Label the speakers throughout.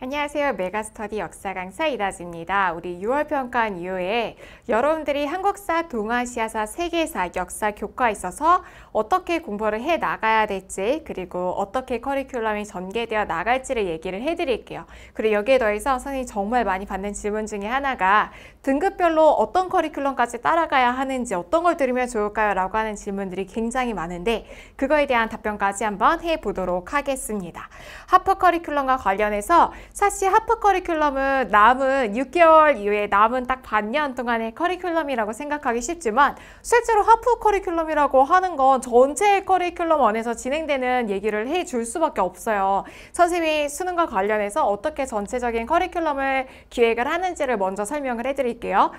Speaker 1: 안녕하세요. 메가스터디 역사 강사 이다지입니다. 우리 6월 평가한 이후에 여러분들이 한국사, 동아시아사, 세계사, 역사 교과에 있어서 어떻게 공부를 해 나가야 될지 그리고 어떻게 커리큘럼이 전개되어 나갈지를 얘기를 해드릴게요. 그리고 여기에 더해서 선생님이 정말 많이 받는 질문 중에 하나가 등급별로 어떤 커리큘럼까지 따라가야 하는지 어떤 걸 들으면 좋을까요? 라고 하는 질문들이 굉장히 많은데 그거에 대한 답변까지 한번 해보도록 하겠습니다. 하프 커리큘럼과 관련해서 사실 하프 커리큘럼은 남은 6개월 이후에 남은 딱 반년 동안의 커리큘럼이라고 생각하기 쉽지만 실제로 하프 커리큘럼이라고 하는 건 전체 커리큘럼 안에서 진행되는 얘기를 해 줄 수밖에 없어요. 선생님이 수능과 관련해서 어떻게 전체적인 커리큘럼을 기획을 하는지를 먼저 설명을 해드릴게요.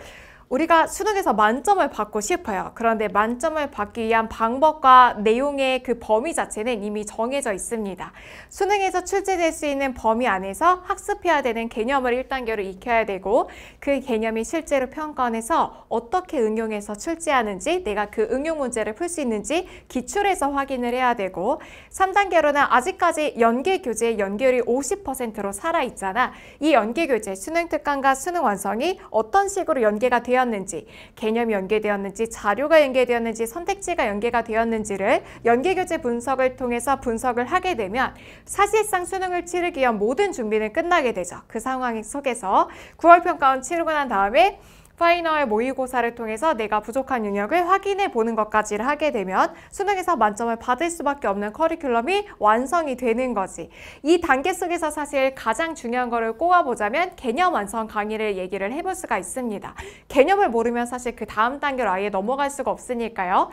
Speaker 1: 우리가 수능에서 만점을 받고 싶어요. 그런데 만점을 받기 위한 방법과 내용의 그 범위 자체는 이미 정해져 있습니다. 수능에서 출제될 수 있는 범위 안에서 학습해야 되는 개념을 1단계로 익혀야 되고 그 개념이 실제로 평가원에서 어떻게 응용해서 출제하는지 내가 그 응용 문제를 풀 수 있는지 기출에서 확인을 해야 되고 3단계로는 아직까지 연계 교재의 연결이 50%로 살아있잖아. 이 연계 교재 수능 특강과 수능 완성이 어떤 식으로 연계가 되어 연계되었는지, 개념이 연계되었는지, 자료가 연계되었는지, 선택지가 연계가 되었는지를 연계교재 분석을 통해서 분석을 하게 되면 사실상 수능을 치르기 위한 모든 준비는 끝나게 되죠. 그 상황 속에서 9월 평가원 치르고 난 다음에 파이널 모의고사를 통해서 내가 부족한 영역을 확인해 보는 것까지를 하게 되면 수능에서 만점을 받을 수밖에 없는 커리큘럼이 완성이 되는 거지. 이 단계 속에서 사실 가장 중요한 거를 꼽아보자면 개념 완성 강의를 얘기를 해 볼 수가 있습니다. 개념을 모르면 사실 그 다음 단계로 아예 넘어갈 수가 없으니까요.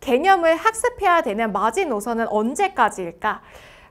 Speaker 1: 개념을 학습해야 되는 마지노선은 언제까지일까?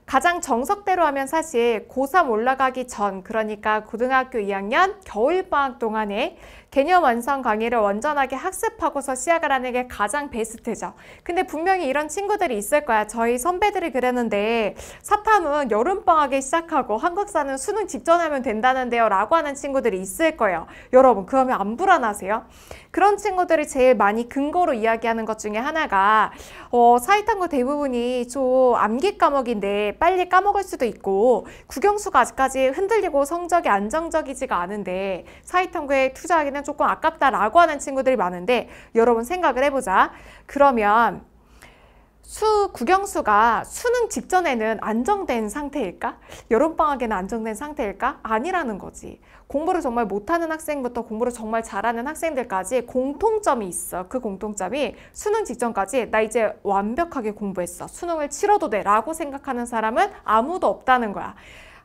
Speaker 1: 가장 정석대로 하면 사실 고3 올라가기 전 그러니까 고등학교 2학년 겨울방학 동안에 개념 완성 강의를 완전하게 학습하고서 시작을 하는 게 가장 베스트죠. 근데 분명히 이런 친구들이 있을 거야. 저희 선배들이 그랬는데 사탐은 여름방학에 시작하고 한국사는 수능 직전하면 된다는데요. 라고 하는 친구들이 있을 거예요. 여러분 그러면 안 불안하세요? 그런 친구들이 제일 많이 근거로 이야기하는 것 중에 하나가 어, 사이탄구 대부분이 좀 암기 과목인데 빨리 까먹을 수도 있고 국영수가 아직까지 흔들리고 성적이 안정적이지가 않은데 사이탄구에 투자하기는 시간은 조금 아깝다라고 하는 친구들이 많은데 여러분 생각을 해보자. 그러면 수 국영수가 수능 직전에는 안정된 상태일까? 여름방학에는 안정된 상태일까? 아니라는 거지. 공부를 정말 못하는 학생부터 공부를 정말 잘하는 학생들까지 공통점이 있어. 그 공통점이 수능 직전까지 나 이제 완벽하게 공부했어. 수능을 치러도 돼 라고 생각하는 사람은 아무도 없다는 거야.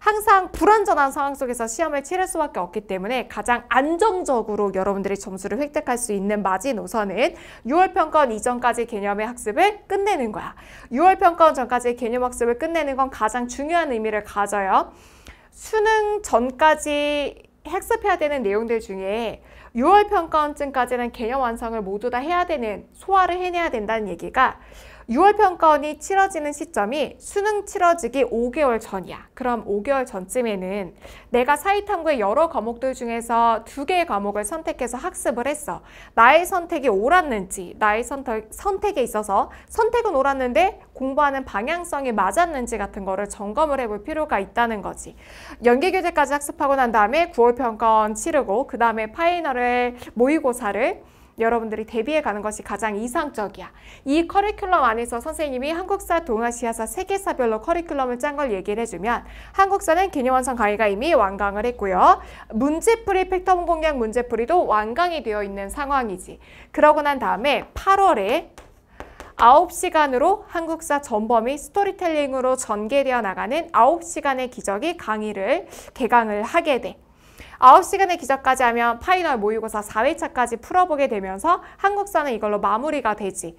Speaker 1: 항상 불안전한 상황 속에서 시험을 치를 수밖에 없기 때문에 가장 안정적으로 여러분들이 점수를 획득할 수 있는 마지노선은 6월 평가원 이전까지 개념의 학습을 끝내는 거야. 6월 평가원 전까지 개념 학습을 끝내는 건 가장 중요한 의미를 가져요. 수능 전까지 학습해야 되는 내용들 중에 6월 평가원쯤까지는 개념 완성을 모두 다 해야 되는 소화를 해내야 된다는 얘기가 6월 평가원이 치러지는 시점이 수능 치러지기 5개월 전이야. 그럼 5개월 전쯤에는 내가 사이탐구의 여러 과목들 중에서 두 개의 과목을 선택해서 학습을 했어. 나의 선택이 옳았는지, 나의 선택, 선택에 있어서 선택은 옳았는데 공부하는 방향성이 맞았는지 같은 거를 점검을 해볼 필요가 있다는 거지. 연계교재까지 학습하고 난 다음에 9월 평가원 치르고 그 다음에 파이널을 모의고사를 여러분들이 대비해 가는 것이 가장 이상적이야. 이 커리큘럼 안에서 선생님이 한국사, 동아시아사, 세계사별로 커리큘럼을 짠 걸 얘기를 해주면 한국사는 개념완성 강의가 이미 완강을 했고요. 문제풀이 팩터 공략 문제풀이도 완강이 되어 있는 상황이지. 그러고 난 다음에 8월에 9시간으로 한국사 전범이 스토리텔링으로 전개되어 나가는 9시간의 기적이 강의를 개강을 하게 돼. 9 시간의 기적까지 하면 파이널 모의고사 4회차까지 풀어보게 되면서 한국사는 이걸로 마무리가 되지.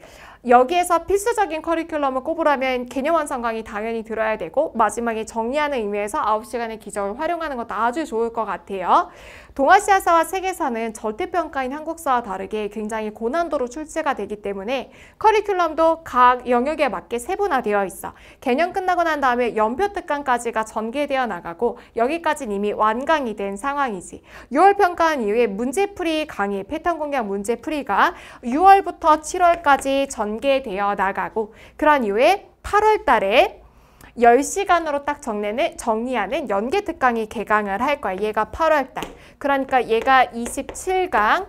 Speaker 1: 여기에서 필수적인 커리큘럼을 꼽으라면 개념 완성강이 당연히 들어야 되고 마지막에 정리하는 의미에서 9 시간의 기적을 활용하는 것도 아주 좋을 것 같아요. 동아시아사와 세계사는 절대평가인 한국사와 다르게 굉장히 고난도로 출제가 되기 때문에 커리큘럼도 각 영역에 맞게 세분화되어 있어 개념 끝나고 난 다음에 연표 특강까지가 전개되어 나가고 여기까지는 이미 완강이 된 상황이지 6월 평가한 이후에 문제풀이 강의 패턴 공략 문제풀이가 6월부터 7월까지 전개되어 나가고 그런 이후에 8월 달에 열시간으로딱 정리하는, 정리하는 연계 특강이 개강을 할 거야. 얘가 8월달. 그러니까 얘가 27강,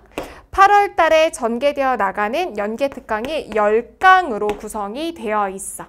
Speaker 1: 8월 달에 전개되어 나가는 연계 특강이 10강으로 구성이 되어 있어.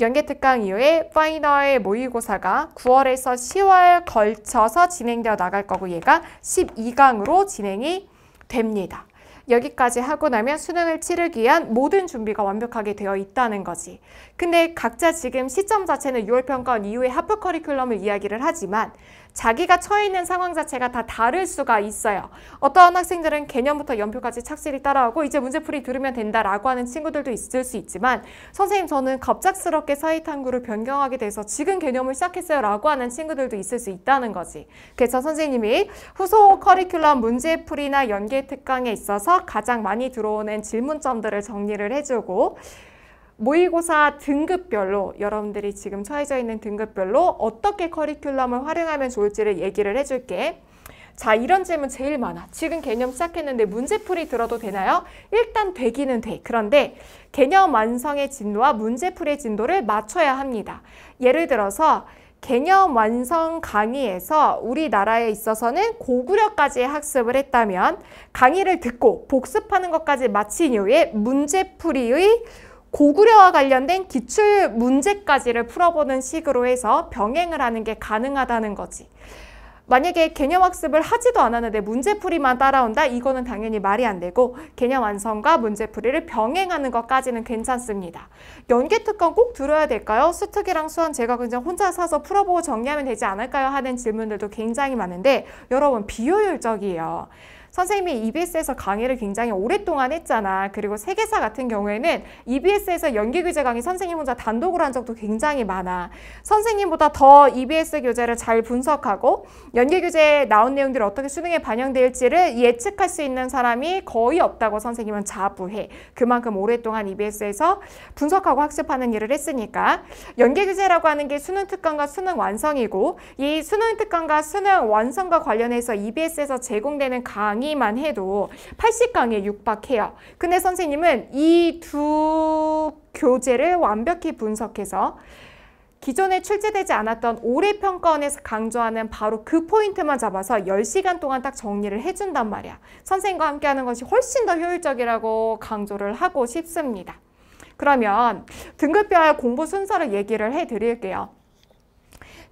Speaker 1: 연계 특강 이후에 파이널 모의고사가 9월에서 10월 걸쳐서 진행되어 나갈 거고 얘가 12강으로 진행이 됩니다. 여기까지 하고 나면 수능을 치르기 위한 모든 준비가 완벽하게 되어 있다는 거지. 근데 각자 지금 시점 자체는 6월 평가원 이후에 하프 커리큘럼을 이야기를 하지만 자기가 처해 있는 상황 자체가 다 다를 수가 있어요. 어떤 학생들은 개념부터 연표까지 착실히 따라오고 이제 문제풀이 들으면 된다라고 하는 친구들도 있을 수 있지만 선생님 저는 갑작스럽게 사이 탐구를 변경하게 돼서 지금 개념을 시작했어요 라고 하는 친구들도 있을 수 있다는 거지. 그래서 선생님이 후속 커리큘럼 문제풀이나 연계 특강에 있어서 가장 많이 들어오는 질문점들을 정리를 해주고 모의고사 등급별로 여러분들이 지금 처해져 있는 등급별로 어떻게 커리큘럼을 활용하면 좋을지를 얘기를 해줄게. 자 이런 질문 제일 많아 지금 개념 시작했는데 문제풀이 들어도 되나요? 일단 되기는 돼 그런데 개념 완성의 진도와 문제풀이의 진도를 맞춰야 합니다 예를 들어서 개념 완성 강의에서 우리나라에 있어서는 고구려까지 학습을 했다면 강의를 듣고 복습하는 것까지 마친 이후에 문제풀이의 고구려와 관련된 기출 문제까지를 풀어보는 식으로 해서 병행을 하는 게 가능하다는 거지. 만약에 개념 학습을 하지도 않았는데 문제풀이만 따라온다? 이거는 당연히 말이 안 되고 개념 완성과 문제풀이를 병행하는 것까지는 괜찮습니다. 연계 특강 꼭 들어야 될까요? 수특이랑 수원 제가 그냥 혼자 사서 풀어보고 정리하면 되지 않을까요? 하는 질문들도 굉장히 많은데 여러분 비효율적이에요. 선생님이 EBS에서 강의를 굉장히 오랫동안 했잖아. 그리고 세계사 같은 경우에는 EBS에서 연계 교재 강의 선생님 혼자 단독으로 한 적도 굉장히 많아. 선생님보다 더 EBS 교재를 잘 분석하고 연계 교재에 나온 내용들이 어떻게 수능에 반영될지를 예측할 수 있는 사람이 거의 없다고 선생님은 자부해. 그만큼 오랫동안 EBS에서 분석하고 학습하는 일을 했으니까 연계 교재라고 하는 게 수능 특강과 수능 완성이고 이 수능 특강과 수능 완성과 관련해서 EBS에서 제공되는 강의 강의만 해도 80강에 육박해요. 근데 선생님은 이 두 교재를 완벽히 분석해서 기존에 출제되지 않았던 올해 평가원에서 강조하는 바로 그 포인트만 잡아서 10시간 동안 딱 정리를 해준단 말이야. 선생님과 함께하는 것이 훨씬 더 효율적이라고 강조를 하고 싶습니다. 그러면 등급별 공부 순서를 얘기를 해드릴게요.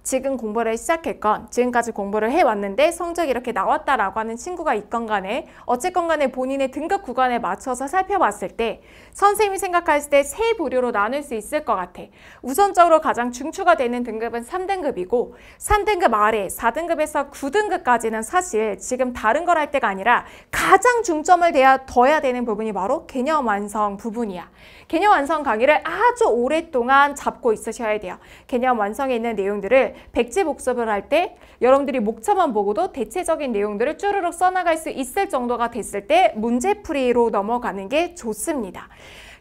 Speaker 1: 지금 공부를 시작했건 지금까지 공부를 해왔는데 성적이 이렇게 나왔다라고 하는 친구가 있건 간에 어쨌건 간에 본인의 등급 구간에 맞춰서 살펴봤을 때 선생님이 생각할 때 세 부류로 나눌 수 있을 것 같아. 우선적으로 가장 중추가 되는 등급은 3등급이고 3등급 아래 4등급에서 9등급까지는 사실 지금 다른 걸 할 때가 아니라 가장 중점을 대야, 둬야 되는 부분이 바로 개념 완성 부분이야. 개념 완성 강의를 아주 오랫동안 잡고 있으셔야 돼요. 개념 완성에 있는 내용들을 백지 복습을 할 때 여러분들이 목차만 보고도 대체적인 내용들을 쭈르륵 써나갈 수 있을 정도가 됐을 때 문제풀이로 넘어가는 게 좋습니다.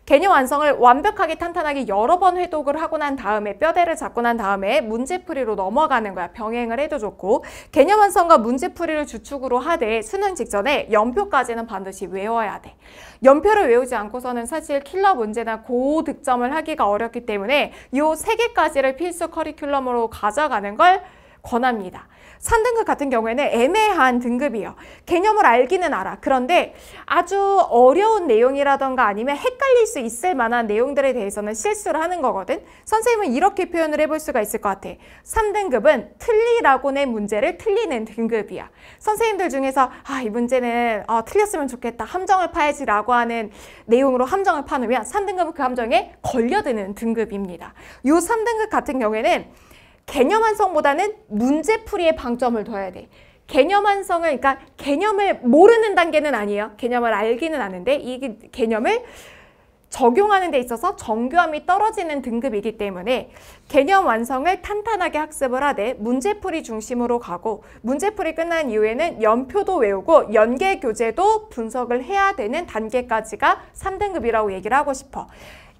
Speaker 1: 개념 완성을 완벽하게 탄탄하게 여러 번 회독을 하고 난 다음에 뼈대를 잡고 난 다음에 문제풀이로 넘어가는 거야. 병행을 해도 좋고 개념 완성과 문제풀이를 주축으로 하되 수능 직전에 연표까지는 반드시 외워야 돼. 연표를 외우지 않고서는 사실 킬러 문제나 고득점을 하기가 어렵기 때문에 이 세 개까지를 필수 커리큘럼으로 가져가는 걸 권합니다. 3등급 같은 경우에는 애매한 등급이에요. 개념을 알기는 알아. 그런데 아주 어려운 내용이라던가 아니면 헷갈릴 수 있을 만한 내용들에 대해서는 실수를 하는 거거든. 선생님은 이렇게 표현을 해볼 수가 있을 것 같아. 3등급은 틀리라고 낸 문제를 틀리는 등급이야. 선생님들 중에서 아, 이 문제는 어, 틀렸으면 좋겠다. 함정을 파야지라고 하는 내용으로 함정을 파놓으면 3등급은 그 함정에 걸려드는 등급입니다. 이 3등급 같은 경우에는 개념 완성보다는 문제 풀이에 방점을 둬야 돼. 개념 완성은 그러니까 개념을 모르는 단계는 아니에요. 개념을 알기는 아는데 이 개념을 적용하는 데 있어서 정교함이 떨어지는 등급이기 때문에 개념 완성을 탄탄하게 학습을 하되 문제풀이 중심으로 가고 문제풀이 끝난 이후에는 연표도 외우고 연계 교재도 분석을 해야 되는 단계까지가 삼등급이라고 얘기를 하고 싶어.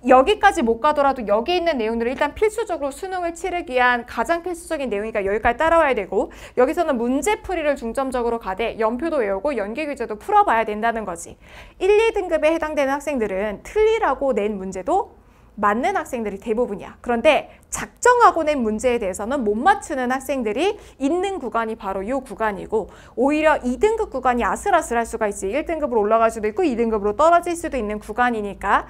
Speaker 1: 여기까지 못 가더라도 여기 있는 내용들을 일단 필수적으로 수능을 치르기 위한 가장 필수적인 내용이니까 여기까지 따라와야 되고 여기서는 문제풀이를 중점적으로 가되 연표도 외우고 연계 규제도 풀어봐야 된다는 거지. 1, 2등급에 해당되는 학생들은 틀리라고 낸 문제도 맞는 학생들이 대부분이야. 그런데 작정하고 낸 문제에 대해서는 못 맞추는 학생들이 있는 구간이 바로 이 구간이고 오히려 2등급 구간이 아슬아슬할 수가 있지. 1등급으로 올라갈 수도 있고 2등급으로 떨어질 수도 있는 구간이니까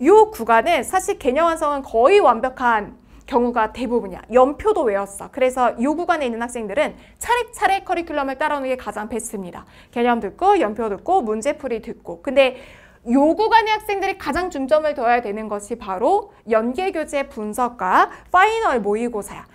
Speaker 1: 이 구간은 사실 개념 완성은 거의 완벽한 경우가 대부분이야. 연표도 외웠어. 그래서 요 구간에 있는 학생들은 차례차례 커리큘럼을 따라오는 게 가장 베스트입니다. 개념 듣고 연표 듣고 문제풀이 듣고 근데 요구간의 학생들이 가장 중점을 둬야 되는 것이 바로 연계교재 분석과 파이널 모의고사야.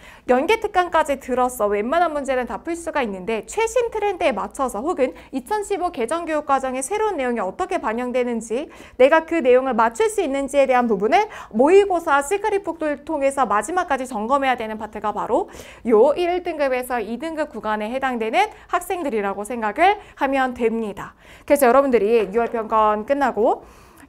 Speaker 1: 연계특강까지 들었어 웬만한 문제는 다 풀 수가 있는데 최신 트렌드에 맞춰서 혹은 2015 개정교육과정의 새로운 내용이 어떻게 반영되는지 내가 그 내용을 맞출 수 있는지에 대한 부분을 모의고사 시크릿 폭도를 통해서 마지막까지 점검해야 되는 파트가 바로 요 1등급에서 2등급 구간에 해당되는 학생들이라고 생각을 하면 됩니다. 그래서 여러분들이 6월 평가 끝나고 하고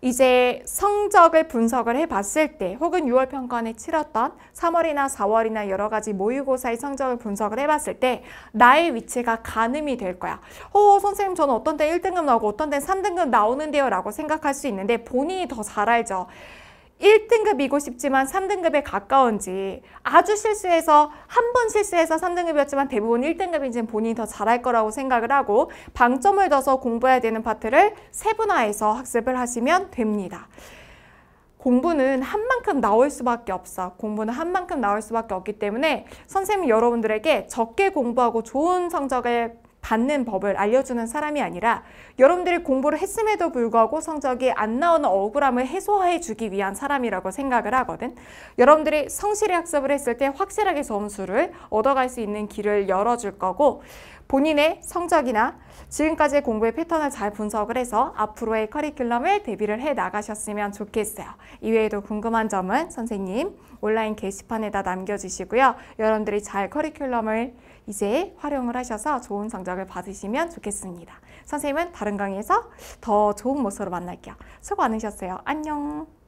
Speaker 1: 이제 성적을 분석을 해봤을 때 혹은 6월 평가원에 치렀던 3월이나 4월이나 여러 가지 모의고사의 성적을 분석을 해봤을 때 나의 위치가 가늠이 될 거야. 어 선생님 저는 어떤 때 1등급 나오고 어떤 때 3등급 나오는데요 라고 생각할 수 있는데 본인이 더 잘 알죠. 1등급이고 싶지만 3등급에 가까운지 아주 실수해서 한 번 실수해서 3등급이었지만 대부분 1등급인지는 본인이 더 잘할 거라고 생각을 하고 방점을 둬서 공부해야 되는 파트를 세분화해서 학습을 하시면 됩니다. 공부는 한 만큼 나올 수밖에 없어. 공부는 한 만큼 나올 수밖에 없기 때문에 선생님 이 여러분들에게 적게 공부하고 좋은 성적을 받는 법을 알려주는 사람이 아니라 여러분들이 공부를 했음에도 불구하고 성적이 안 나오는 억울함을 해소해 주기 위한 사람이라고 생각을 하거든. 여러분들이 성실히 학습을 했을 때 확실하게 점수를 얻어갈 수 있는 길을 열어줄 거고 본인의 성적이나 지금까지의 공부의 패턴을 잘 분석을 해서 앞으로의 커리큘럼을 대비를 해 나가셨으면 좋겠어요. 이외에도 궁금한 점은 선생님 온라인 게시판에다 남겨주시고요. 여러분들이 잘 커리큘럼을 이제 활용을 하셔서 좋은 성적을 받으시면 좋겠습니다. 선생님은 다른 강의에서 더 좋은 모습으로 만날게요. 수고 많으셨어요. 안녕.